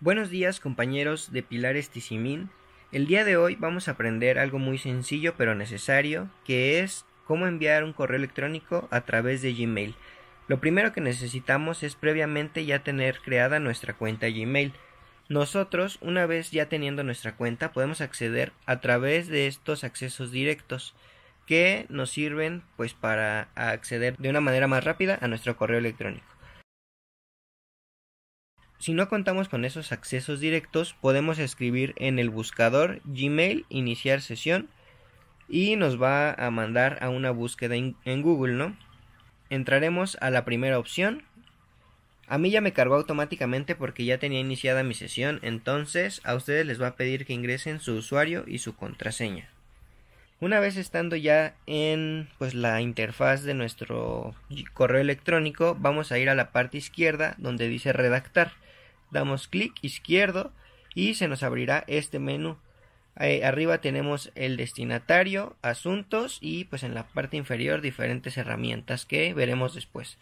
Buenos días compañeros de Pilares Tizimín. El día de hoy vamos a aprender algo muy sencillo pero necesario, que es cómo enviar un correo electrónico a través de Gmail. Lo primero que necesitamos es previamente ya tener creada nuestra cuenta Gmail. Nosotros, una vez ya teniendo nuestra cuenta, podemos acceder a través de estos accesos directos que nos sirven pues para acceder de una manera más rápida a nuestro correo electrónico. Si no contamos con esos accesos directos, podemos escribir en el buscador Gmail iniciar sesión y nos va a mandar a una búsqueda en Google, ¿no? Entraremos a la primera opción. A mí ya me cargó automáticamente porque ya tenía iniciada mi sesión, entonces a ustedes les va a pedir que ingresen su usuario y su contraseña. Una vez estando ya en pues la interfaz de nuestro correo electrónico, vamos a ir a la parte izquierda donde dice redactar damos clic izquierdo y se nos abrirá este menú. arriba tenemos el destinatario, asuntos y pues en la parte inferior diferentes herramientas que veremos después.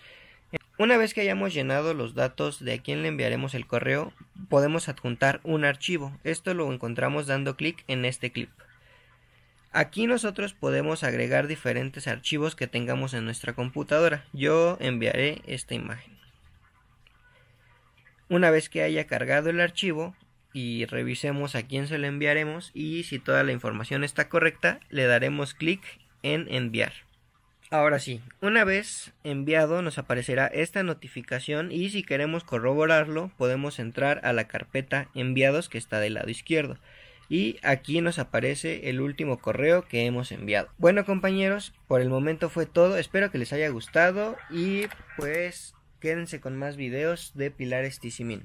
Una vez que hayamos llenado los datos de a quién le enviaremos el correo, podemos adjuntar un archivo. Esto lo encontramos dando clic en este clip. Aquí nosotros podemos agregar diferentes archivos que tengamos en nuestra computadora. Yo enviaré esta imagen. Una vez que haya cargado el archivo y revisemos a quién se lo enviaremos y si toda la información está correcta, le daremos clic en enviar. Ahora sí, una vez enviado nos aparecerá esta notificación y si queremos corroborarlo podemos entrar a la carpeta enviados que está del lado izquierdo y aquí nos aparece el último correo que hemos enviado. Bueno compañeros, por el momento fue todo, espero que les haya gustado y pues Quédense con más videos de Pilar Estisimín.